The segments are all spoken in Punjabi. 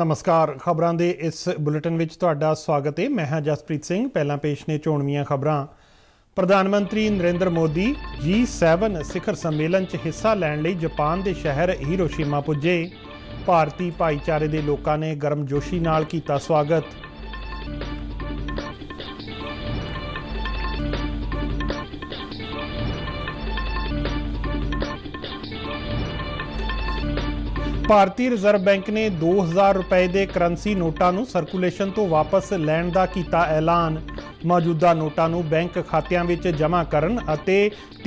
ਨਮਸਕਾਰ ਖਬਰਾਂ ਦੇ ਇਸ ਬੁਲੇਟਿਨ ਵਿੱਚ ਤੁਹਾਡਾ ਸਵਾਗਤ ਹੈ ਮੈਂ ਹਾਂ ਜਸਪ੍ਰੀਤ ਸਿੰਘ ਪਹਿਲਾਂ ਪੇਸ਼ ਨੇ ਚੋਣਵੀਆਂ ਖਬਰਾਂ ਪ੍ਰਧਾਨ ਮੰਤਰੀ ਨਰਿੰਦਰ ਮੋਦੀ G7 ਸਿਖਰ ਸੰਮੇਲਨ 'ਚ ਹਿੱਸਾ ਲੈਣ ਲਈ ਜਾਪਾਨ ਦੇ ਸ਼ਹਿਰ ਹੀਰੋਸ਼ੀਮਾ ਪੁੱਜੇ ਭਾਰਤੀ ਭਾਈਚਾਰੇ ਦੇ ਲੋਕਾਂ ਨੇ ਗਰਮਜੋਸ਼ੀ ਨਾਲ ਕੀਤਾ ਸਵਾਗਤ ਭਾਰਤੀ ਰਿਜ਼ਰਵ ਬੈਂਕ ਨੇ 2000 ਰੁਪਏ ਦੇ ਕਰੰਸੀ ਨੋਟਾਂ ਨੂੰ ਸਰਕੂਲੇਸ਼ਨ ਤੋਂ ਵਾਪਸ ਲੈਣ ਦਾ ਕੀਤਾ ਐਲਾਨ ਮੌਜੂਦਾ ਨੋਟਾਂ ਨੂੰ ਬੈਂਕ ਖਾਤਿਆਂ ਵਿੱਚ ਜਮ੍ਹਾਂ ਕਰਨ ਅਤੇ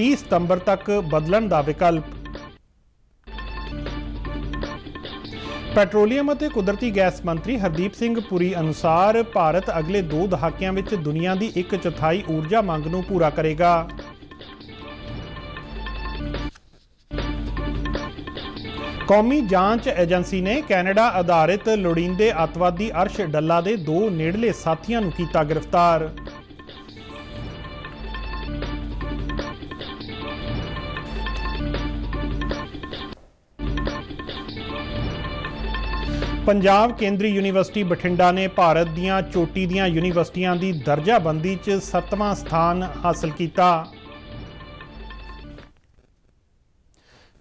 30 ਸਤੰਬਰ ਤੱਕ ਬਦਲਣ ਦਾ ਵਿਕਲਪ ਪੈਟਰੋਲੀਅਮ ਅਤੇ ਕੁਦਰਤੀ ਗੈਸ ਮੰਤਰੀ ਹਰਦੀਪ ਸਿੰਘ ਪੁਰੀ ਅਨੁਸਾਰ ਭਾਰਤ ਅਗਲੇ 2 ਦਹਾਕਿਆਂ ਵਿੱਚ ਦੁਨੀਆ ਦੀ 1 4 ਊਰਜਾ ਮੰਗ ਨੂੰ ਪੂਰਾ ਕਰੇਗਾ ਕੌਮੀ ਜਾਂਚ ਏਜੰਸੀ ਨੇ ਕੈਨੇਡਾ ਆਧਾਰਿਤ ਲੋੜੀਂਦੇ ਅਤਵਾਦੀ ਅਰਸ਼ ਡੱਲਾ ਦੇ ਦੋ ਨੇੜਲੇ ਸਾਥੀਆਂ ਨੂੰ ਕੀਤਾ ਗ੍ਰਿਫਤਾਰ ਪੰਜਾਬ ਕੇਂਦਰੀ ਯੂਨੀਵਰਸਿਟੀ ਬਠਿੰਡਾ ਨੇ ਭਾਰਤ ਦੀਆਂ ਚੋਟੀ ਦੀਆਂ ਯੂਨੀਵਰਸਿਟੀਆਂ ਦੀ ਦਰਜਾਬੰਦੀ 'ਚ 7ਵਾਂ ਸਥਾਨ ਹਾਸਲ ਕੀਤਾ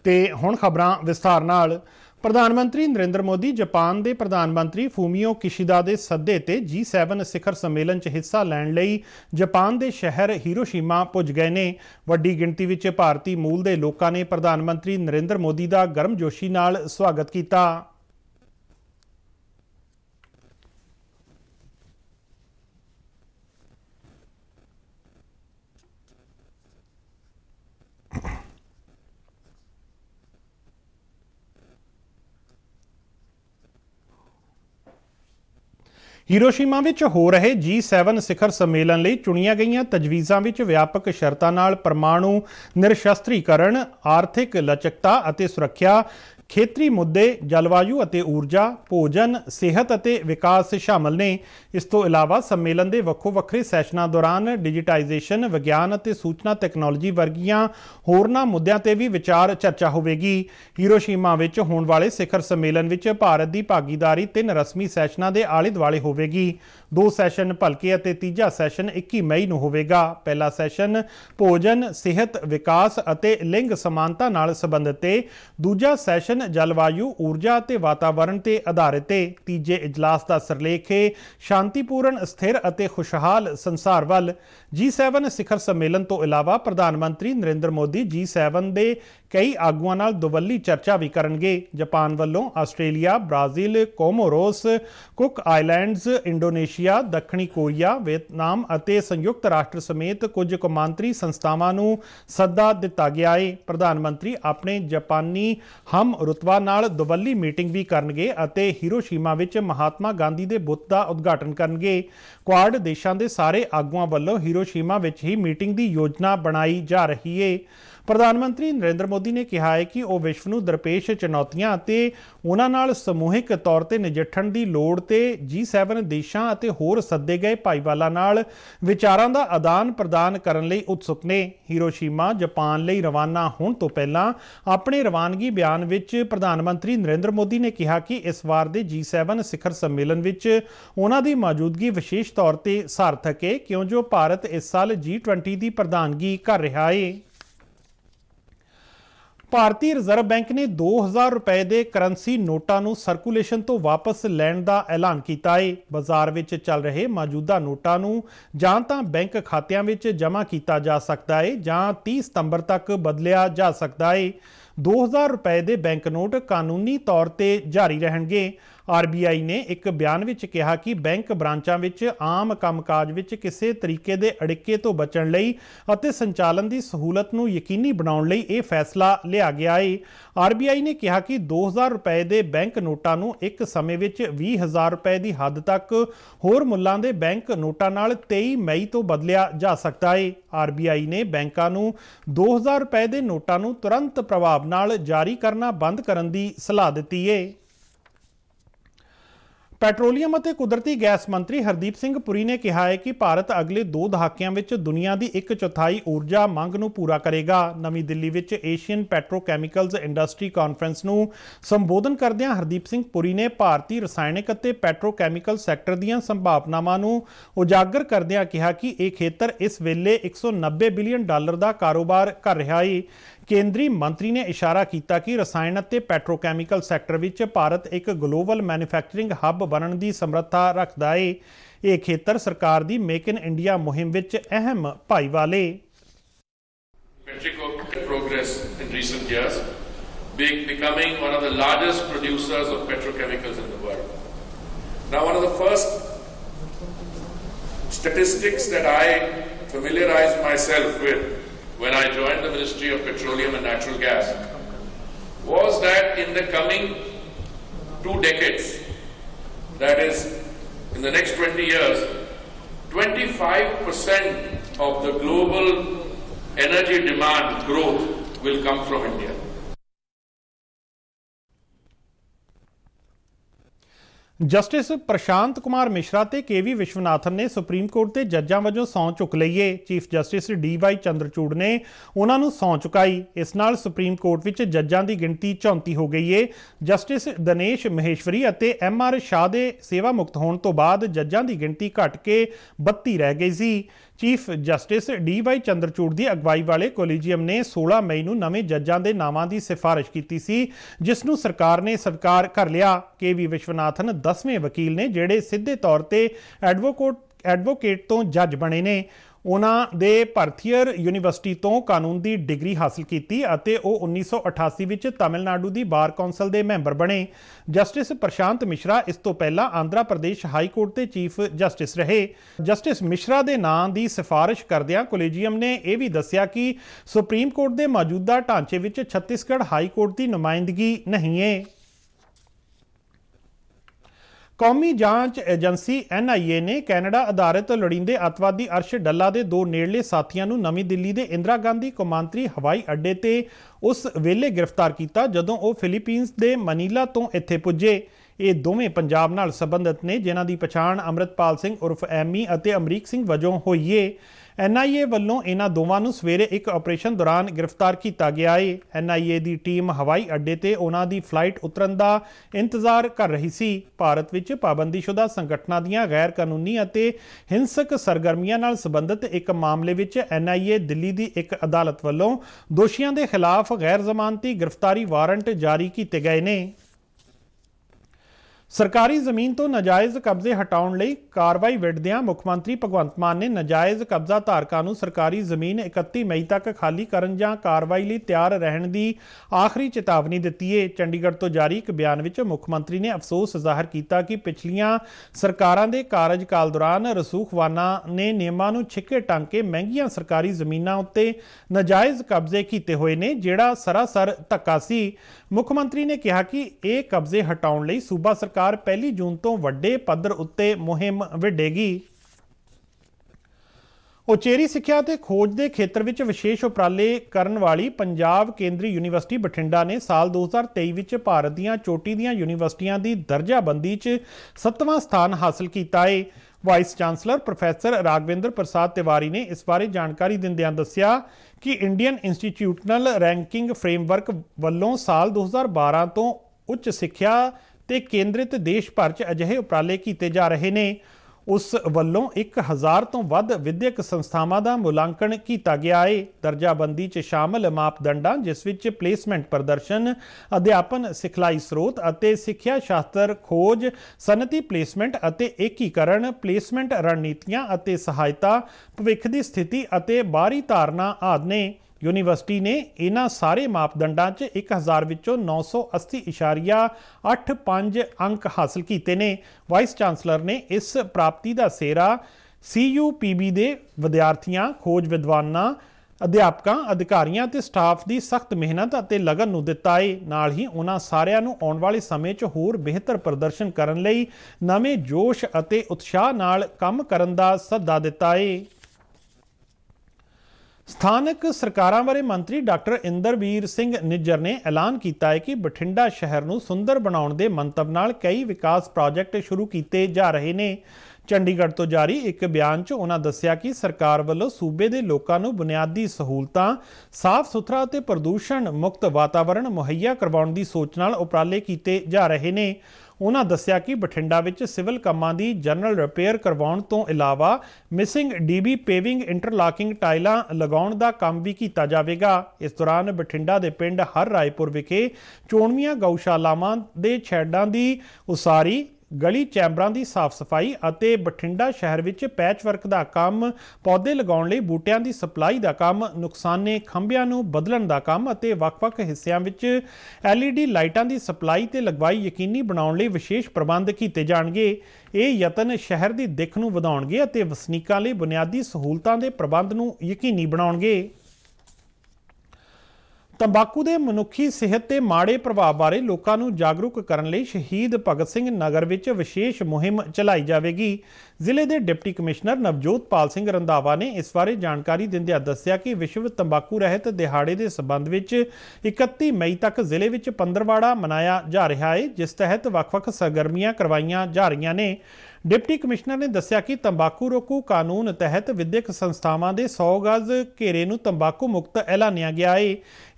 ਤੇ ਹੁਣ ਖਬਰਾਂ ਵਿਸਥਾਰ ਨਾਲ ਪ੍ਰਧਾਨ ਮੰਤਰੀ ਨਰਿੰਦਰ ਮੋਦੀ ਜਾਪਾਨ ਦੇ ਪ੍ਰਧਾਨ ਮੰਤਰੀ ਫੂਮੀਓ ਕਿਸ਼ੀਦਾ ਦੇ ਸੱਦੇ ਤੇ G7 ਸਿਖਰ ਸੰਮੇਲਨ 'ਚ ਹਿੱਸਾ ਲੈਣ ਲਈ ਜਾਪਾਨ ਦੇ ਸ਼ਹਿਰ ਹੀਰੋਸ਼ੀਮਾ ਪੁੱਜ ਗਏ ਨੇ ਵੱਡੀ ਗਿਣਤੀ ਵਿੱਚ ਭਾਰਤੀ ਮੂਲ ਦੇ ਲੋਕਾਂ ਨੇ ਪ੍ਰਧਾਨ ਮੰਤਰੀ ਨਰਿੰਦਰ ਮੋਦੀ ਦਾ ਗਰਮਜੋਸ਼ੀ ਨਾਲ ਸਵਾਗਤ ਕੀਤਾ ਹੀਰੋਸ਼ੀਮਾ ਵਿੱਚ ਹੋ ਰਹੇ G7 ਸਿਖਰ ਸੰਮੇਲਨ ਲਈ ਚੁਣੀਆਂ ਗਈਆਂ ਤਜਵੀਜ਼ਾਂ ਵਿੱਚ ਵਿਆਪਕ ਸ਼ਰਤਾਂ ਨਾਲ ਪਰਮਾਣੂ ਨਿਰਸ਼ਸਤਰੀਕਰਨ ਆਰਥਿਕ ਲਚਕਤਾ ਅਤੇ ਸੁਰੱਖਿਆ ਖੇਤਰੀ ਮੁੱਦੇ ਜਲਵਾਯੂ ਅਤੇ ਊਰਜਾ ਭੋਜਨ ਸਿਹਤ ਅਤੇ ਵਿਕਾਸ ਸ਼ਾਮਲ ਨੇ ਇਸ ਤੋਂ ਇਲਾਵਾ ਸੰਮੇਲਨ ਦੇ ਵੱਖੋ ਵੱਖਰੇ ਸੈਸ਼ਨਾਂ ਦੌਰਾਨ ਡਿਜੀਟਾਈਜੇਸ਼ਨ ਵਿਗਿਆਨ ਅਤੇ ਸੂਚਨਾ ਟੈਕਨੋਲੋਜੀ ਵਰਗੀਆਂ ਹੋਰਨਾਂ ਮੁੱਦਿਆਂ ਤੇ ਵੀ ਵਿਚਾਰ ਚਰਚਾ ਹੋਵੇਗੀ ਹੀਰੋਸ਼ੀਮਾ ਵਿੱਚ ਹੋਣ ਵਾਲੇ ਸਿਖਰ ਸੰਮੇਲਨ ਵਿੱਚ ਭਾਰਤ ਦੀ ਭਾਗੀਦਾਰੀ ਤਿੰਨ ਰਸਮੀ ਸੈਸ਼ਨਾਂ ਦੇ ਆਲੇ-ਦੁਆਲੇ ਹੋਵੇਗੀ ਦੋ ਸੈਸ਼ਨ ਭਲਕੇ ਅਤੇ ਤੀਜਾ ਸੈਸ਼ਨ 21 ਮਈ ਨੂੰ ਹੋਵੇਗਾ ਪਹਿਲਾ ਸੈਸ਼ਨ ਭੋਜਨ ਸਿਹਤ ਵਿਕਾਸ ਅਤੇ ਲਿੰਗ ਸਮਾਨਤਾ ਨਾਲ ਸੰਬੰਧਿਤ ਤੇ ਦੂਜਾ ਸੈਸ਼ਨ ਜਲਵਾਯੂ ਊਰਜਾ ਅਤੇ ਵਾਤਾਵਰਣ ਤੇ ਆਧਾਰਿਤ ਤੀਜੇ ਇਜਲਾਸ ਦਾ ਸਰਲੇਖ ਹੈ ਸ਼ਾਂਤੀਪੂਰਨ ਸਥਿਰ ਅਤੇ ਖੁਸ਼ਹਾਲ ਸੰਸਾਰ ਵੱਲ G7 ਸਿਖਰ ਸੰਮੇਲਨ ਤੋਂ ਇਲਾਵਾ ਪ੍ਰਧਾਨ ਮੰਤਰੀ ਨਰਿੰਦਰ ਮੋਦੀ G7 ਦੇ ਕਈ ਆਗੂਆਂ ਨਾਲ ਦੁਵੱਲੀ ਚਰਚਾ ਵੀ ਕਰਨਗੇ ਜਾਪਾਨ ਵੱਲੋਂ Australia Brazil Comoros Cook Islands Indonesia ਦੱਖਣੀ ਕੋਰੀਆ ਵੀਅਤਨਾਮ ਅਤੇ ਸੰਯੁਕਤ ਰਾਸ਼ਟਰ ਸਮੇਤ ਕੁਝ ਕੌਮਾਂਤਰੀ ਸੰਸਥਾਵਾਂ ਨੂੰ ਸੱਦਾ ਦਿੱਤਾ ਗਿਆ ਹੈ ਪ੍ਰਧਾਨ ਮੰਤਰੀ ਆਪਣੇ ਜਾਪਾਨੀ ਹਮ ਰਤਵਾ ਨਾਲ ਦੁਵੱਲੀ ਮੀਟਿੰਗ ਵੀ ਕਰਨਗੇ ਅਤੇ ਹੀਰੋਸ਼ੀਮਾ ਵਿੱਚ ਮਹਾਤਮਾ ਗਾਂਧੀ ਦੇ ਬੁੱਤ ਦਾ ਉਦਘਾਟਨ ਕਰਨਗੇ ਕੁਆਡ ਦੇਸ਼ਾਂ ਦੇ ਸਾਰੇ ਆਗੂਆਂ ਵੱਲੋਂ ਹਿਰੋਸ਼ੀਮਾ ਵਿੱਚ ਹੀ ਮੀਟਿੰਗ ਦੀ ਯੋਜਨਾ ਬਣਾਈ ਜਾ ਰਹੀ ਹੈ ਪ੍ਰਧਾਨ ਮੰਤਰੀ ਨਰਿੰਦਰ ਮੋਦੀ ਨੇ ਕਿਹਾ ਹੈ ਕਿ ਉਹ ਵਿਸ਼ਵ ਨੂੰ ਦਰਪੇਸ਼ ਚੁਣੌਤੀਆਂ ਅਤੇ ਉਹਨਾਂ ਨਾਲ ਸਮੂਹਿਕ ਤੌਰ ਤੇ ਨਜਿੱਠਣ ਦੀ ਲੋੜ ਤੇ G7 ਦੇਸ਼ਾਂ ਅਤੇ ਹੋਰ ਸੱਦੇ ਗਏ ਭਾਈਵਾਲਾਂ ਨਾਲ ਵਿਚਾਰਾਂ ਦਾ ਆਦਾਨ-ਪ੍ਰਦਾਨ ਕਰਨ ਲਈ ਉਤਸੁਕ ਨੇ ਹੀਰੋਸ਼ੀਮਾ ਜਾਪਾਨ ਲਈ ਰਵਾਨਾ ਹੋਣ ਤੋਂ ਪਹਿਲਾਂ ਆਪਣੇ ਰਵਾਨਗੀ ਬਿਆਨ ਵਿੱਚ ਪ੍ਰਧਾਨ ਮੰਤਰੀ ਨਰਿੰਦਰ ਮੋਦੀ ਨੇ ਕਿਹਾ ਕਿ ਇਸ ਵਾਰ ਦੇ G7 ਸਿਖਰ ਸੰਮੇਲਨ ਵਿੱਚ ਉਹਨਾਂ ਦੀ ਮੌਜੂਦਗੀ ਵਿਸ਼ੇਸ਼ ਤੌਰ ਤੇ ਸਾਰਥਕ ਹੈ ਕਿਉਂਕਿ ਭਾਰਤ ਇਸ ਸਾਲ G20 ਦੀ ਪ੍ਰਧਾਨਗੀ ਕਰ ਰਿਹਾ ਹੈ ਭਾਰਤੀ ਰਿਜ਼ਰਵ ਬੈਂਕ ਨੇ 2000 ਰੁਪਏ ਦੇ ਕਰੰਸੀ ਨੋਟਾਂ ਨੂੰ ਸਰਕੂਲੇਸ਼ਨ ਤੋਂ ਵਾਪਸ ਲੈਣ ਦਾ ਐਲਾਨ ਕੀਤਾ ਹੈ ਬਾਜ਼ਾਰ ਵਿੱਚ ਚੱਲ ਰਹੇ ਮੌਜੂਦਾ ਨੋਟਾਂ ਨੂੰ ਜਾਂ ਤਾਂ ਬੈਂਕ ਖਾਤਿਆਂ ਵਿੱਚ ਜਮ੍ਹਾਂ ਕੀਤਾ ਜਾ ਸਕਦਾ ਹੈ ਜਾਂ 30 ਸਤੰਬਰ ਤੱਕ ਬਦਲਿਆ ਜਾ ਸਕਦਾ ਹੈ 2000 ਰੁਪਏ ਦੇ ਬੈਂਕ ਨੋਟ ਕਾਨੂੰਨੀ ਤੌਰ ਤੇ ਜਾਰੀ ਰਹਿਣਗੇ ਆਰਬੀਆਈ ਨੇ ਇੱਕ ਬਿਆਨ ਵਿੱਚ ਕਿਹਾ ਕਿ ਬੈਂਕ ਬ੍ਰਾਂਚਾਂ ਵਿੱਚ ਆਮ ਕੰਮਕਾਜ ਵਿੱਚ ਕਿਸੇ ਤਰੀਕੇ ਦੇ ਅੜਿੱਕੇ ਤੋਂ ਬਚਣ ਲਈ ਅਤੇ ਸੰਚਾਲਨ ਦੀ ਸਹੂਲਤ ਨੂੰ ਯਕੀਨੀ ਬਣਾਉਣ ਲਈ ਇਹ ਫੈਸਲਾ ਲਿਆ ਗਿਆ ਹੈ ਆਰਬੀਆਈ ਨੇ ਕਿਹਾ ਕਿ 2000 ਰੁਪਏ ਦੇ ਬੈਂਕ ਨੋਟਾਂ ਨੂੰ ਇੱਕ ਸਮੇਂ ਵਿੱਚ 20000 ਰੁਪਏ ਦੀ ਹੱਦ ਤੱਕ ਹੋਰ ਮੁੱਲਾਂ ਦੇ ਬੈਂਕ ਨੋਟਾਂ ਨਾਲ 23 ਮਈ ਤੋਂ ਬਦਲਿਆ ਜਾ ਸਕਦਾ ਹੈ ਆਰਬੀਆਈ ਨੇ ਬੈਂਕਾਂ ਨੂੰ 2000 ਰੁਪਏ ਦੇ ਨੋਟਾਂ ਨੂੰ ਤੁਰੰਤ ਪ੍ਰਭਾਵ ਹਿਸਾਬ ਨਾਲ ਜਾਰੀ ਕਰਨਾ ਬੰਦ ਕਰਨ ਦੀ ਸਲਾਹ ਦਿੱਤੀ ਏ ਪੈਟਰੋਲੀਅਮ ਅਤੇ ਕੁਦਰਤੀ ਗੈਸ ਮੰਤਰੀ ਹਰਦੀਪ ਸਿੰਘ ਪੁਰੀ ਨੇ ਕਿਹਾ ਹੈ ਕਿ ਭਾਰਤ ਅਗਲੇ 2 ਦਹਾਕਿਆਂ ਵਿੱਚ ਦੁਨੀਆ ਦੀ 1 4 ਊਰਜਾ ਮੰਗ ਨੂੰ ਪੂਰਾ ਕਰੇਗਾ ਨਵੀਂ ਦਿੱਲੀ ਵਿੱਚ ਏਸ਼ੀਅਨ ਪੈਟਰੋਕੈਮੀਕਲਸ ਇੰਡਸਟਰੀ ਕਾਨਫਰੰਸ ਨੂੰ ਸੰਬੋਧਨ ਕਰਦਿਆਂ ਹਰਦੀਪ ਸਿੰਘ ਪੁਰੀ ਨੇ ਭਾਰਤੀ ਰਸਾਇਣਿਕ ਅਤੇ ਪੈਟਰੋਕੈਮੀਕਲ ਸੈਕਟਰ ਦੀਆਂ ਸੰਭਾਵਨਾਵਾਂ ਨੂੰ ਉਜਾਗਰ ਕਰਦਿਆਂ ਕਿਹਾ ਕਿ ਇਹ ਖੇਤਰ ਇਸ ਵੇਲੇ 190 ਬਿਲੀਅਨ ਡਾਲਰ ਦਾ ਕਾਰੋਬਾਰ ਕਰ ਰਿਹਾ ਹੈ ਕੇਂਦਰੀ ਮੰਤਰੀ ਨੇ ਇਸ਼ਾਰਾ ਕੀਤਾ ਕਿ ਰਸਾਇਣ ਅਤੇ ਪੈਟਰੋਕੈਮੀਕਲ ਸੈਕਟਰ ਵਿੱਚ ਭਾਰਤ ਇੱਕ ਗਲੋਬਲ ਮੈਨੂਫੈਕਚਰਿੰਗ ਹੱਬ ਬਣਨ ਦੀ ਸਮਰੱਥਾ ਰੱਖਦਾ ਹੈ ਇਹ ਖੇਤਰ ਸਰਕਾਰ ਦੀ ਮੇਕ ਇਨ ਇੰਡੀਆ ਮੁਹਿੰਮ ਵਿੱਚ ਅਹਿਮ ਭਾਈਵਾਲੇ Mexico progress in recent years, becoming one of the largest producers of petrochemicals in the world. Now, one of the first statistics that I familiarized myself with when I joined the Ministry of Petroleum and Natural Gas was that in the coming two decades, that is, in the next 20 years, 25% of the global energy demand growth will come from India. Justice Prashant Kumar Mishra ਤੇ ਕੇਵੀ ਵਿਸ਼ਵਨਾਥਨ ਨੇ ਸੁਪਰੀਮ ਕੋਰਟ ਦੇ ਜੱਜਾਂ ਵਜੋਂ ਸੌਂ ਚੁੱਕ ਲਈਏ ਚੀਫ ਜਸਟਿਸ ਵਾਈ ਚੰਦਰਚੂੜ ਨੇ ਉਹਨਾਂ ਨੂੰ ਸੌਂ ਚੁਕਾਈ ਇਸ ਨਾਲ ਸੁਪਰੀਮ ਕੋਰਟ ਵਿੱਚ ਜੱਜਾਂ ਦੀ ਗਿਣਤੀ 34 ਹੋ ਗਈ ਏ ਜਸਟਿਸ ਦਨੇਸ਼ ਮਹੇਸ਼ਵਰੀ ਅਤੇ ਐਮ ਆਰ ਸ਼ਾਹ ਦੇ ਸੇਵਾ ਮੁਕਤ ਹੋਣ ਤੋਂ ਬਾਅਦ ਜੱਜਾਂ ਦੀ ਗਿਣਤੀ ਘਟ ਕੇ 32 ਰਹਿ ਗਈ ਸੀ chief justice D Y Chandrachud ਦੀ ਅਗਵਾਈ ਵਾਲੇ ਕੋਲੀਜੀਅਮ ਨੇ 16 ਮਈ ਨੂੰ ਨਵੇਂ ਜੱਜਾਂ ਦੇ ਨਾਵਾਂ ਦੀ ਸਿਫਾਰਿਸ਼ ਕੀਤੀ ਸੀ ਜਿਸ ਨੂੰ ਸਰਕਾਰ ਨੇ ਸਵੀਕਾਰ ਕਰ ਲਿਆ ਕੇ ਵੀ ਵਿਸ਼ਵਨਾਥਨ 10ਵੇਂ ਵਕੀਲ ਨੇ ਜਿਹੜੇ ਸਿੱਧੇ ਤੌਰ ਤੇ ਐਡਵੋਕੇਟ ਐਡਵੋਕੇਟ ਤੋਂ ਜੱਜ ਬਣੇ ਨੇ ਉਹਨਾਂ ਦੇ ਪਰਥੀਅਰ ਯੂਨੀਵਰਸਿਟੀ ਤੋਂ ਕਾਨੂੰਨ ਦੀ ਡਿਗਰੀ ਹਾਸਲ ਕੀਤੀ ਅਤੇ ਉਹ 1988 ਵਿੱਚ ਤਾਮਿਲਨਾਡੂ ਦੀ ਬਾਰ ਕੌਂਸਲ ਦੇ ਮੈਂਬਰ ਬਣੇ ਜਸਟਿਸ ਪ੍ਰਸ਼ਾਂਤ ਮਿਸ਼ਰਾ ਇਸ ਤੋਂ ਪਹਿਲਾਂ ਆਂਧਰਾ ਪ੍ਰਦੇਸ਼ ਹਾਈ ਕੋਰਟ ਦੇ ਚੀਫ ਜਸਟਿਸ ਰਹੇ ਜਸਟਿਸ ਮਿਸ਼ਰਾ ਦੇ ਨਾਂ ਦੀ ਸਿਫਾਰਿਸ਼ ਕਰਦਿਆਂ ਕੋਲੇਜੀਅਮ ਨੇ ਇਹ ਵੀ ਦੱਸਿਆ ਕਿ ਸੁਪਰੀਮ ਕੋਰਟ ਦੇ ਮੌਜੂਦਾ ਢਾਂਚੇ ਵਿੱਚ ਛੱਤੀਸਗੜ੍ਹ ਹਾਈ ਕੋਰਟ ਦੀ ਨੁਮਾਇੰਦਗੀ ਨਹੀਂ ਹੈ ਕੌਮੀ ਜਾਂਚ ਏਜੰਸੀ ਐਨਆਈਏ ਨੇ ਕੈਨੇਡਾ ਆਧਾਰਿਤ ਲੜਿੰਦੇ ਅਤਵਾਦੀ ਅਰਸ਼ ਡੱਲਾ ਦੇ ਦੋ ਨੇੜਲੇ ਸਾਥੀਆਂ ਨੂੰ ਨਵੀਂ ਦਿੱਲੀ ਦੇ ਇੰਦਰਾ ਗਾਂਧੀ ਕੌਮਾਂਤਰੀ ਹਵਾਈ ਅੱਡੇ ਤੇ ਉਸ ਵੇਲੇ ਗ੍ਰਿਫਤਾਰ ਕੀਤਾ ਜਦੋਂ ਉਹ ਫਿਲੀਪੀਨਸ ਦੇ ਮਨੀਲਾ ਤੋਂ ਇੱਥੇ ਪੁੱਜੇ ਇਹ ਦੋਵੇਂ ਪੰਜਾਬ ਨਾਲ ਸੰਬੰਧਿਤ ਨੇ ਜਿਨ੍ਹਾਂ ਦੀ ਪਛਾਣ ਅਮਰਿਤਪਾਲ ਸਿੰਘ ਉਰਫ ਐਮੀ ਅਤੇ ਅਮਰੀਕ ਸਿੰਘ ਵਜੋਂ ਹੋਈ ਏ ਐਨਆਈਏ ਵੱਲੋਂ ਇਹਨਾਂ ਦੋਵਾਂ ਨੂੰ ਸਵੇਰੇ ਇੱਕ ਆਪਰੇਸ਼ਨ ਦੌਰਾਨ ਗ੍ਰਿਫਤਾਰ ਕੀਤਾ ਗਿਆ ਹੈ ਐਨਆਈਏ ਦੀ ਟੀਮ ਹਵਾਈ ਅੱਡੇ ਤੇ ਉਹਨਾਂ ਦੀ ਫਲਾਈਟ ਉਤਰਨ ਦਾ ਇੰਤਜ਼ਾਰ ਕਰ ਰਹੀ ਸੀ ਭਾਰਤ ਵਿੱਚ ਪਾਬੰਦੀਸ਼ੁਦਾ ਸੰਗਠਨਾਂ ਦੀਆਂ ਗੈਰ ਕਾਨੂੰਨੀ ਅਤੇ ਹਿੰਸਕ ਸਰਗਰਮੀਆਂ ਨਾਲ ਸੰਬੰਧਿਤ ਇੱਕ ਮਾਮਲੇ ਵਿੱਚ ਐਨਆਈਏ ਦਿੱਲੀ ਦੀ ਇੱਕ ਅਦਾਲਤ ਵੱਲੋਂ ਦੋਸ਼ੀਆਂ ਦੇ ਖਿਲਾਫ ਗੈਰ ਜ਼ਮਾਨਤੀ ਗ੍ਰਿਫਤਾਰੀ ਵਾਰੰਟ ਜਾਰੀ ਕੀਤੇ ਗਏ ਨੇ ਸਰਕਾਰੀ ਜ਼ਮੀਨ ਤੋਂ ਨਾਜਾਇਜ਼ ਕਬਜ਼ੇ ਹਟਾਉਣ ਲਈ ਕਾਰਵਾਈ ਵਿੱਢਦਿਆਂ ਮੁੱਖ ਮੰਤਰੀ ਭਗਵੰਤ ਮਾਨ ਨੇ ਨਾਜਾਇਜ਼ ਕਬਜ਼ਾ ਧਾਰਕਾਂ ਨੂੰ ਸਰਕਾਰੀ ਜ਼ਮੀਨ 31 ਮਈ ਤੱਕ ਖਾਲੀ ਕਰਨ ਜਾਂ ਕਾਰਵਾਈ ਲਈ ਤਿਆਰ ਰਹਿਣ ਦੀ ਆਖਰੀ ਚੇਤਾਵਨੀ ਦਿੱਤੀ ਹੈ ਚੰਡੀਗੜ੍ਹ ਤੋਂ ਜਾਰੀ ਇੱਕ ਬਿਆਨ ਵਿੱਚ ਮੁੱਖ ਮੰਤਰੀ ਨੇ ਅਫਸੋਸ ਜ਼ਾਹਰ ਕੀਤਾ ਕਿ ਪਿਛਲੀਆਂ ਸਰਕਾਰਾਂ ਦੇ ਕਾਰਜਕਾਲ ਦੌਰਾਨ ਰਸੂਖਵਾਨਾਂ ਨੇ ਨਿਯਮਾਂ ਨੂੰ ਛਿੱਕੇ ਟੰਗ ਕੇ ਮਹਿੰਗੀਆਂ ਸਰਕਾਰੀ ਜ਼ਮੀਨਾਂ ਉੱਤੇ ਨਾਜਾਇਜ਼ ਕਬਜ਼ੇ ਕੀਤੇ ਹੋਏ ਨੇ ਜਿਹੜਾ ਸਰਾਸਰ ਧੱਕਾ ਸੀ ਮੁੱਖ ਮੰਤਰੀ ਨੇ ਕਿਹਾ ਕਿ ਇਹ ਕਬਜ਼ੇ ਹਟਾਉਣ ਲਈ ਸੂਬਾ ਸਰਕਾਰ ਸਰਕਾਰ ਪਹਿਲੀ ਜੂਨ ਤੋਂ ਵੱਡੇ ਪੱਧਰ ਉੱਤੇ ਮੁਹਿੰਮ ਵਿੱਢੇਗੀ ਉਚੇਰੀ ਸਿੱਖਿਆ ਤੇ ਖੋਜ ਦੇ ਖੇਤਰ ਵਿੱਚ ਵਿਸ਼ੇਸ਼ ਉਪਰਾਲੇ ਕਰਨ ਵਾਲੀ ਪੰਜਾਬ ਕੇਂਦਰੀ ਯੂਨੀਵਰਸਿਟੀ ਬਠਿੰਡਾ ਨੇ ਸਾਲ 2023 ਵਿੱਚ ਭਾਰਤ ਦੀਆਂ ਚੋਟੀ ਦੀਆਂ ਯੂਨੀਵਰਸਿਟੀਆਂ ਦੀ ਦਰਜਾਬੰਦੀ 'ਚ 7ਵਾਂ ਸਥਾਨ ਹਾਸਲ ਕੀਤਾ ਹੈ vice chancellor professor Raghvinder Prasad Tiwari ਨੇ ਇਸ ਬਾਰੇ ਜਾਣਕਾਰੀ ਦਿੰਦਿਆਂ ਦੱਸਿਆ ਕਿ ਇੰਡੀਅਨ ਇੰਸਟੀਚਿਊਟਨਲ ਰੈਂਕਿੰਗ ਫਰੇਮਵਰਕ ਵੱਲੋਂ ਸਾਲ 2012 ਤੋਂ ਉੱਚ ਸਿੱਖਿਆ ਤੇ ਕੇਂਦਰਿਤ ਦੇਸ਼ ਭਰ 'ਚ ਅਜਿਹੇ ਉਪਰਾਲੇ ਕੀਤੇ ਜਾ ਰਹੇ ਨੇ ਉਸ ਵੱਲੋਂ 1000 ਤੋਂ ਵੱਧ ਵਿਦਿਅਕ ਸੰਸਥਾਵਾਂ ਦਾ ਮੁਲਾਂਕਣ ਕੀਤਾ ਗਿਆ ਹੈ ਦਰਜਾਬੰਦੀ 'ਚ ਸ਼ਾਮਲ ਮਾਪਦੰਡਾਂ ਜਿਸ ਵਿੱਚ ਪਲੇਸਮੈਂਟ ਪ੍ਰਦਰਸ਼ਨ ਅਧਿਆਪਨ ਸਿਖਲਾਈ ਸਰੋਤ ਅਤੇ ਸਿੱਖਿਆ ਸ਼ਾਸਤਰ ਖੋਜ ਸਨਤੀ ਪਲੇਸਮੈਂਟ ਅਤੇ ਏਕੀਕਰਨ ਪਲੇਸਮੈਂਟ ਰਣਨੀਤੀਆਂ ਅਤੇ ਸਹਾਇਤਾ ਭਵਿੱਖ ਦੀ ਸਥਿਤੀ ਅਤੇ ਬਾਹਰੀ ਧਾਰਨਾ ਆਦਿ ਨੇ ਯੂਨੀਵਰਸਿਟੀ ਨੇ ਇਹਨਾਂ ਸਾਰੇ ਮਾਪਦੰਡਾਂ 'ਚ 1000 ਵਿੱਚੋਂ 980.85 ਅੰਕ ਹਾਸਲ ਕੀਤੇ ਨੇ ਵਾਈਸ ਚਾਂਸਲਰ ਨੇ ਇਸ ਪ੍ਰਾਪਤੀ ਦਾ ਸਿਹਰਾ CUPB ਦੇ ਵਿਦਿਆਰਥੀਆਂ ਖੋਜ ਵਿਦਵਾਨਾਂ ਅਧਿਆਪਕਾਂ ਅਧਿਕਾਰੀਆਂ ਤੇ ਸਟਾਫ ਦੀ ਸਖਤ ਮਿਹਨਤ ਅਤੇ ਲਗਨ ਨੂੰ ਦਿੱਤਾ ਹੈ ਨਾਲ ਹੀ ਉਹਨਾਂ ਸਾਰਿਆਂ ਨੂੰ ਆਉਣ ਵਾਲੇ ਸਮੇਂ 'ਚ ਹੋਰ ਬਿਹਤਰ ਪ੍ਰਦਰਸ਼ਨ ਕਰਨ ਲਈ ਨਵੇਂ ਜੋਸ਼ ਅਤੇ ਉਤਸ਼ਾਹ ਨਾਲ ਕੰਮ ਕਰਨ ਦਾ ਸੱਦਾ ਦਿੱਤਾ ਹੈ ਸਥਾਨਕ ਸਰਕਾਰਾਂ ਬਾਰੇ ਮੰਤਰੀ ਡਾਕਟਰ ਇੰਦਰਵੀਰ ਸਿੰਘ ਨਿੱਜਰ ਨੇ ਐਲਾਨ ਕੀਤਾ ਹੈ ਕਿ ਬਠਿੰਡਾ ਸ਼ਹਿਰ ਨੂੰ ਸੁੰਦਰ ਬਣਾਉਣ ਦੇ ਮੰਤਵ ਨਾਲ ਕਈ ਵਿਕਾਸ ਪ੍ਰੋਜੈਕਟ ਸ਼ੁਰੂ ਕੀਤੇ ਜਾ ਰਹੇ ਨੇ ਚੰਡੀਗੜ੍ਹ ਤੋਂ ਜਾਰੀ ਇੱਕ ਬਿਆਨ 'ਚ ਉਹਨਾਂ ਦੱਸਿਆ ਕਿ ਸਰਕਾਰ ਵੱਲੋਂ ਸੂਬੇ ਦੇ ਲੋਕਾਂ ਨੂੰ ਬੁਨਿਆਦੀ ਸਹੂਲਤਾਂ ਸਾਫ਼ ਸੁਥਰਾ ਅਤੇ ਪ੍ਰਦੂਸ਼ਣ ਮੁਕਤ ਵਾਤਾਵਰਣ ਮੁਹੱਈਆ ਕਰਵਾਉਣ ਦੀ ਸੋਚ ਨਾਲ ਉਪਰਾਲੇ ਕੀਤੇ ਜਾ ਰਹੇ ਨੇ ਉਹਨਾਂ ਦੱਸਿਆ ਕਿ ਬਠਿੰਡਾ ਵਿੱਚ ਸਿਵਲ ਕੰਮਾਂ ਦੀ ਜਨਰਲ ਰਿਪੇਅਰ ਕਰਵਾਉਣ ਤੋਂ ਇਲਾਵਾ ਮਿਸਿੰਗ ਡੀਬੀ ਪੇਵਿੰਗ ਇੰਟਰਲਾਕਿੰਗ ਟਾਈਲਾਂ ਲਗਾਉਣ ਦਾ ਕੰਮ ਵੀ ਕੀਤਾ ਜਾਵੇਗਾ ਇਸ ਦੌਰਾਨ ਬਠਿੰਡਾ ਦੇ ਪਿੰਡ ਹਰ ਰਾਏਪੁਰ ਵਿਖੇ ਚੋਣਵੀਆਂ ਗਊਸ਼ਾਲਾਵਾਂ ਦੇ ਛੇੜਾਂ ਦੀ ਉਸਾਰੀ ਗਲੀ ਚੈਂਬਰਾਂ ਦੀ ਸਾਫ਼ ਸਫਾਈ ਅਤੇ ਬਠਿੰਡਾ ਸ਼ਹਿਰ ਵਿੱਚ ਪੈਚ ਵਰਕ ਦਾ ਕੰਮ ਪੌਦੇ ਲਗਾਉਣ ਲਈ ਬੂਟਿਆਂ ਦੀ ਸਪਲਾਈ ਦਾ ਕੰਮ ਨੁਕਸਾਨੇ ਖੰਭਿਆਂ ਨੂੰ ਬਦਲਣ ਦਾ ਕੰਮ ਅਤੇ ਵੱਖ-ਵੱਖ ਹਿੱਸਿਆਂ ਵਿੱਚ ਐਲਈਡੀ ਲਾਈਟਾਂ ਦੀ ਸਪਲਾਈ ਤੇ ਲਗਵਾਈ ਯਕੀਨੀ ਬਣਾਉਣ ਲਈ ਵਿਸ਼ੇਸ਼ ਪ੍ਰਬੰਧ ਕੀਤੇ ਜਾਣਗੇ ਇਹ ਯਤਨ ਸ਼ਹਿਰ ਦੀ ਦਿੱਖ ਨੂੰ ਵਧਾਉਣਗੇ ਅਤੇ ਵਸਨੀਕਾਂ ਲਈ ਬੁਨਿਆਦੀ ਸਹੂਲਤਾਂ ਦੇ ਪ੍ਰਬੰਧ ਨੂੰ ਯਕੀਨੀ ਬਣਾਉਣਗੇ ਤੰਬਾਕੂ ਦੇ ਮਨੁੱਖੀ ਸਿਹਤ ਤੇ ਮਾੜੇ ਪ੍ਰਭਾਵ ਬਾਰੇ ਲੋਕਾਂ ਨੂੰ ਜਾਗਰੂਕ ਕਰਨ ਲਈ ਸ਼ਹੀਦ ਭਗਤ ਸਿੰਘ ਨਗਰ ਵਿੱਚ ਵਿਸ਼ੇਸ਼ ਮੁਹਿੰਮ ਚਲਾਈ ਜਾਵੇਗੀ ਜ਼ਿਲ੍ਹੇ ਦੇ ਡਿਪਟੀ ਕਮਿਸ਼ਨਰ ਨਵਜੋਤਪਾਲ ਸਿੰਘ ਰੰਦਾਵਾ ਨੇ ਇਸ ਬਾਰੇ ਜਾਣਕਾਰੀ ਦਿੰਦਿਆਂ ਦੱਸਿਆ ਕਿ ਵਿਸ਼ਵ ਤੰਬਾਕੂ ਰਹਿਤ ਦਿਹਾੜੇ ਦੇ ਸਬੰਧ ਵਿੱਚ 31 ਮਈ ਤੱਕ ਜ਼ਿਲ੍ਹੇ ਵਿੱਚ ਪੰਦਰਵਾੜਾ ਮਨਾਇਆ ਜਾ ਰਿਹਾ ਹੈ ਜਿਸ ਤਹਿਤ ਵੱਖ-ਵੱਖ ਸਰਗਰਮੀਆਂ ਕਰਵਾਈਆਂ ਜਾ ਰਹੀਆਂ ਨੇ ਡਿਪਟੀ ਕਮਿਸ਼ਨਰ ਨੇ ਦੱਸਿਆ ਕਿ ਤੰਬਾਕੂ ਰੋਕੂ ਕਾਨੂੰਨ ਤਹਿਤ ਵਿਦਿਅਕ ਸੰਸਥਾਵਾਂ ਦੇ 100 ਗਜ਼ ਘੇਰੇ ਨੂੰ ਤੰਬਾਕੂ ਮੁਕਤ ਐਲਾਨਿਆ ਗਿਆ ਹੈ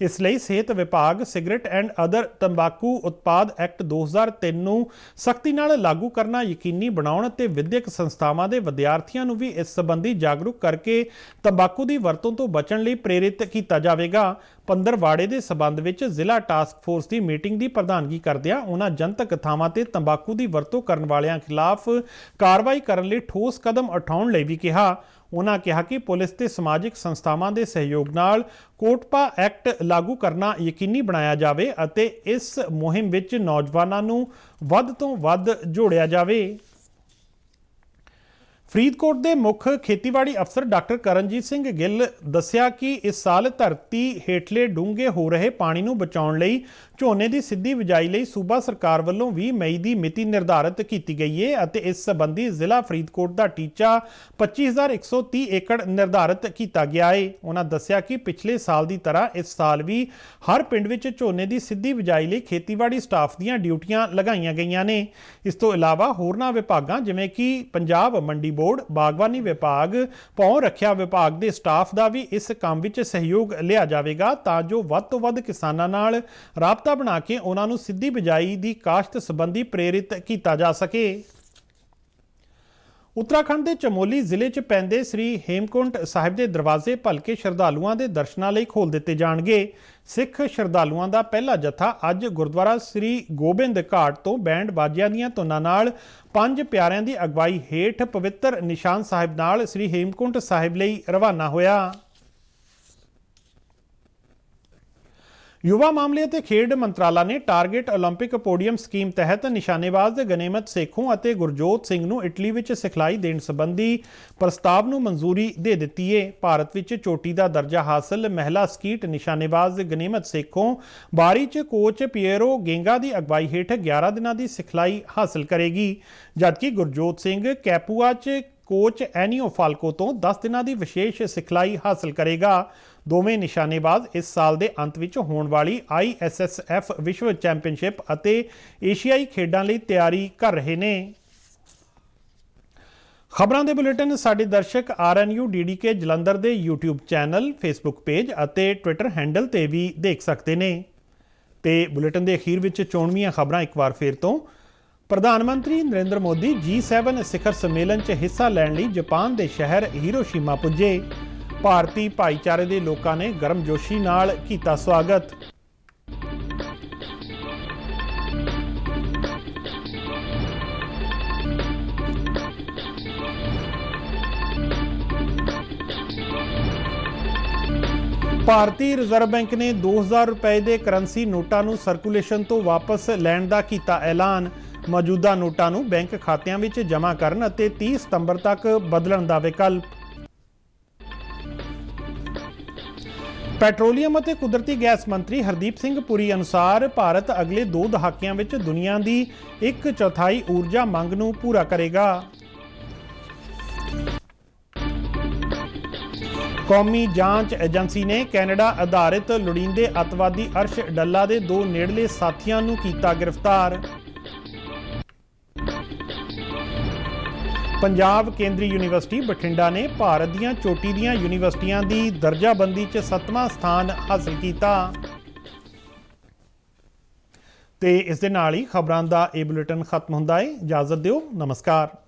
ਇਸ ਲਈ ਸਿਹਤ ਵਿਭਾਗ ਸਿਗਰਟ ਐਂਡ ਅਦਰ ਤੰਬਾਕੂ ਉਤਪਾਦ ਐਕਟ 2003 ਨੂੰ ਸਖਤੀ ਨਾਲ ਲਾਗੂ ਕਰਨਾ ਯਕੀਨੀ ਬਣਾਉਣ ਅਤੇ ਵਿਦਿਅਕ ਸੰਸਥਾਵਾਂ ਦੇ ਵਿਦਿਆਰਥੀਆਂ ਨੂੰ ਵੀ ਇਸ ਸੰਬੰਧੀ ਜਾਗਰੂਕ ਕਰਕੇ ਤੰਬਾਕੂ ਦੀ ਵਰਤੋਂ ਤੋਂ ਬਚਣ ਲਈ ਪ੍ਰੇਰਿਤ ਕੀਤਾ ਜਾਵੇਗਾ ਪੰਦਰਵਾੜੇ ਦੇ ਸਬੰਧ ਵਿੱਚ ਜ਼ਿਲ੍ਹਾ ਟਾਸਕ ਫੋਰਸ ਦੀ ਮੀਟਿੰਗ ਦੀ ਪ੍ਰਧਾਨਗੀ ਕਰਦਿਆਂ ਉਹਨਾਂ ਜਨਤਕ ਥਾਵਾਂ ਤੇ ਤੰਬਾਕੂ ਦੀ ਵਰਤੋਂ ਕਰਨ ਵਾਲਿਆਂ ਖਿਲਾਫ ਕਾਰਵਾਈ ਕਰਨ ਲਈ ਠੋਸ ਕਦਮ ਉਠਾਉਣ ਲਈ ਵੀ ਕਿਹਾ ਉਹਨਾਂ ਕਿਹਾ ਕਿ ਪੁਲਿਸ ਤੇ ਸਮਾਜਿਕ ਸੰਸਥਾਵਾਂ ਦੇ ਸਹਿਯੋਗ ਨਾਲ ਕੋਟਪਾ ਐਕਟ ਲਾਗੂ ਕਰਨਾ ਯਕੀਨੀ ਬਣਾਇਆ ਜਾਵੇ ਅਤੇ ਇਸ ਮੁਹਿੰਮ ਵਿੱਚ ਨੌਜਵਾਨਾਂ ਨੂੰ ਵੱਧ ਤੋਂ ਵੱਧ ਜੋੜਿਆ ਜਾਵੇ ਫਰੀਦਕੋਟ ਦੇ ਮੁੱਖ ਖੇਤੀਬਾੜੀ ਅਫਸਰ ਡਾਕਟਰ ਕਰਨਜੀਤ ਸਿੰਘ ਗਿੱਲ ਦੱਸਿਆ ਕਿ ਇਸ ਸਾਲ ਧਰਤੀ ਹੇਠਲੇ ਡੂੰਘੇ ਹੋ ਰਹੇ ਪਾਣੀ ਨੂੰ ਬਚਾਉਣ ਲਈ ਝੋਨੇ ਦੀ ਸਿੱਧੀ ਬਿਜਾਈ ਲਈ ਸੂਬਾ ਸਰਕਾਰ ਵੱਲੋਂ 20 ਮਈ ਦੀ ਮਿਤੀ ਨਿਰਧਾਰਿਤ ਕੀਤੀ ਗਈ ਹੈ ਅਤੇ ਇਸ ਸੰਬੰਧੀ ਜ਼ਿਲ੍ਹਾ ਫਰੀਦਕੋਟ ਦਾ ਟੀਚਾ 25130 ਏਕੜ ਨਿਰਧਾਰਿਤ ਕੀਤਾ ਗਿਆ ਹੈ ਉਹਨਾਂ ਦੱਸਿਆ ਕਿ ਪਿਛਲੇ ਸਾਲ ਦੀ ਤਰ੍ਹਾਂ ਇਸ ਸਾਲ ਵੀ ਹਰ ਪਿੰਡ ਵਿੱਚ ਝੋਨੇ ਦੀ ਸਿੱਧੀ ਬਿਜਾਈ ਲਈ ਖੇਤੀਬਾੜੀ ਸਟਾਫ ਦੀਆਂ ਡਿਊਟੀਆਂ ਲਗਾਈਆਂ ਗਈਆਂ ਨੇ ਇਸ ਤੋਂ ਇਲਾਵਾ ਹੋਰਨਾਂ ਵਿਭਾਗਾਂ ਜਿਵੇਂ ਕਿ ਪੰਜਾਬ ਮੰਡੀ ਬੋਰਡ ਬਾਗਬਾਨੀ ਵਿਭਾਗ ਪੌਂ ਰੱਖਿਆ ਵਿਭਾਗ ਦੇ ਸਟਾਫ ਦਾ ਵੀ ਇਸ ਕੰਮ ਵਿੱਚ ਸਹਿਯੋਗ ਲਿਆ ਜਾਵੇਗਾ ਤਾਂ ਜੋ ਵੱਧ ਤੋਂ ਵੱਧ ਕਿਸਾਨਾਂ ਨਾਲ ਰਾਬਤਾ ਬਣਾ ਕੇ ਉਹਨਾਂ ਨੂੰ ਸਿੱਧੀ ਬਿਜਾਈ ਦੀ ਕਾਸ਼ਤ ਸੰਬੰਧੀ ਪ੍ਰੇਰਿਤ ਕੀਤਾ ਜਾ ਸਕੇ ਉੱਤਰਾਖੰਡ ਦੇ ਚਮੋਲੀ ਜ਼ਿਲ੍ਹੇ 'ਚ ਪੈਂਦੇ ਸ੍ਰੀ ਹੇਮਕੁੰਟ ਸਾਹਿਬ ਦੇ ਦਰਵਾਜ਼ੇ ਭਲਕੇ ਸ਼ਰਧਾਲੂਆਂ ਦੇ ਦਰਸ਼ਨਾਂ ਲਈ ਖੋਲ ਦਿੱਤੇ ਜਾਣਗੇ ਸਿੱਖ ਸ਼ਰਧਾਲੂਆਂ ਦਾ ਪਹਿਲਾ ਜਥਾ ਅੱਜ ਗੁਰਦੁਆਰਾ ਸ੍ਰੀ ਗੋਬਿੰਦ ਘਾਟ ਤੋਂ ਬੈਂਡ ਬਾਜਿਆਂ ਦੀਆਂ ਧੁਨਾਂ ਨਾਲ ਪੰਜ ਪਿਆਰਿਆਂ ਦੀ ਅਗਵਾਈ ਹੇਠ ਪਵਿੱਤਰ ਨਿਸ਼ਾਨ ਸਾਹਿਬ ਨਾਲ ਸ੍ਰੀ ਹੇਮਕੁੰਟ ਸਾਹਿਬ ਲਈ ਰਵਾਨਾ ਹੋਇਆ ਯੁਵਾ ਮਾਮਲੇ ਅਤੇ ਖੇਡ ਮੰਤਰਾਲਾ ਨੇ ਟਾਰਗੇਟ 올림픽 ਪੋਡੀਅਮ ਸਕੀਮ ਤਹਿਤ ਨਿਸ਼ਾਨੇਬਾਜ਼ ਗਨੇਮਤ ਸੇਖੋਂ ਅਤੇ ਗੁਰਜੋਤ ਸਿੰਘ ਨੂੰ ਇਟਲੀ ਵਿੱਚ ਸਿਖਲਾਈ ਦੇਣ ਸੰਬੰਧੀ ਪ੍ਰਸਤਾਵ ਨੂੰ ਮਨਜ਼ੂਰੀ ਦੇ ਦਿੱਤੀ ਹੈ ਭਾਰਤ ਵਿੱਚ ਚੋਟੀ ਦਾ ਦਰਜਾ ਹਾਸਲ ਮਹਿਲਾ ਸਕੀਟ ਨਿਸ਼ਾਨੇਬਾਜ਼ ਗਨੇਮਤ ਸੇਖੋਂ ਬਾਰੀ ਚ ਕੋਚ ਪੀਏਰੋ ਗੇਂਗਾ ਦੀ ਅਗਵਾਈ ਹੇਠ 11 ਦਿਨਾਂ ਦੀ ਸਿਖਲਾਈ ਹਾਸਲ ਕਰੇਗੀ ਜਦਕਿ ਗੁਰਜੋਤ ਸਿੰਘ ਕੈਪੂਆ ਚ ਕੋਚ ਐਨੀਓ ਫਾਲਕੋ ਤੋਂ 10 ਦਿਨਾਂ ਦੀ ਵਿਸ਼ੇਸ਼ ਸਿਖਲਾਈ ਹਾਸਲ ਕਰੇਗਾ ਦੋਵੇਂ ਨਿਸ਼ਾਨੇਬਾਜ਼ ਇਸ ਸਾਲ ਦੇ ਅੰਤ ਵਿੱਚ ਹੋਣ ਵਾਲੀ ISSF ਵਿਸ਼ਵ ਚੈਂਪੀਅਨਸ਼ਿਪ ਅਤੇ ਏਸ਼ੀਆਈ ਖੇਡਾਂ ਲਈ ਤਿਆਰੀ ਕਰ ਰਹੇ ਨੇ ਖਬਰਾਂ ਦੇ ਬੁਲੇਟਿਨ ਸਾਡੇ ਦਰਸ਼ਕ RNU DDK ਜਲੰਧਰ ਦੇ YouTube ਚੈਨਲ Facebook ਪੇਜ ਅਤੇ Twitter ਹੈਂਡਲ ਤੇ ਵੀ ਦੇਖ ਸਕਦੇ ਨੇ ਤੇ ਬੁਲੇਟਿਨ ਦੇ ਅਖੀਰ ਵਿੱਚ ਚੋਣਵੀਆਂ ਖਬਰਾਂ ਇੱਕ ਵਾਰ ਫੇਰ ਤੋਂ ਪ੍ਰਧਾਨ ਮੰਤਰੀ ਨਰਿੰਦਰ ਮੋਦੀ G7 ਸਿਖਰ ਸੰਮੇਲਨ 'ਚ ਹਿੱਸਾ ਲੈਣ ਲਈ ਜਾਪਾਨ ਦੇ ਸ਼ਹਿਰ ਹੀਰੋਸ਼ੀਮਾ ਪੁੱਜੇ ਭਾਰਤੀ ਭਾਈਚਾਰੇ ਦੇ ਲੋਕਾਂ ਨੇ ਗਰਮਜੋਸ਼ੀ ਨਾਲ ਕੀਤਾ ਸਵਾਗਤ ਭਾਰਤੀ ਰਿਜ਼ਰਵ ਬੈਂਕ ਨੇ 2000 ਰੁਪਏ ਦੇ ਕਰੰਸੀ ਨੋਟਾਂ ਨੂੰ ਸਰਕੂਲੇਸ਼ਨ ਤੋਂ ਵਾਪਸ ਲੈਣ ਦਾ ਕੀਤਾ ਐਲਾਨ ਮੌਜੂਦਾ ਨੋਟਾਂ ਨੂੰ ਬੈਂਕ ਖਾਤਿਆਂ ਵਿੱਚ ਜਮ੍ਹਾਂ ਕਰਨ ਅਤੇ 30 ਸਤੰਬਰ ਤੱਕ ਬਦਲਣ ਦਾ ਵਿਕਲਪ ਪੈਟਰੋਲੀਅਮ ਅਤੇ ਕੁਦਰਤੀ ਗੈਸ ਮੰਤਰੀ ਹਰਦੀਪ ਸਿੰਘ ਪੁਰੀ ਅਨੁਸਾਰ ਭਾਰਤ ਅਗਲੇ 2 ਦਹਾਕਿਆਂ ਵਿੱਚ ਦੁਨੀਆ ਦੀ 1 4 ਊਰਜਾ ਮੰਗ ਨੂੰ ਪੂਰਾ ਕਰੇਗਾ ਕੌਮੀ ਜਾਂਚ ਏਜੰਸੀ ਨੇ ਕੈਨੇਡਾ ਆਧਾਰਿਤ ਲੁੜੀਂਦੇ ਅਤਵਾਦੀ ਅਰਸ਼ ਡੱਲਾ ਦੇ ਦੋ ਨੇੜਲੇ ਸਾਥੀਆਂ ਨੂੰ ਕੀਤਾ ਗ੍ਰਿਫਤਾਰ ਪੰਜਾਬ ਕੇਂਦਰੀ ਯੂਨੀਵਰਸਿਟੀ ਬਠਿੰਡਾ ਨੇ ਭਾਰਤ ਦੀਆਂ ਚੋਟੀ ਦੀਆਂ ਯੂਨੀਵਰਸਿਟੀਆਂ ਦੀ ਦਰਜਾਬੰਦੀ 'ਚ 7ਵਾਂ ਸਥਾਨ ਹਾਸਲ ਕੀਤਾ ਤੇ ਇਸ ਦੇ ਨਾਲ ਹੀ ਖਬਰਾਂ ਦਾ ਇਹ ਬੁਲੇਟਿਨ ਖਤਮ ਹੁੰਦਾ ਹੈ ਇਜਾਜ਼ਤ ਦਿਓ ਨਮਸਕਾਰ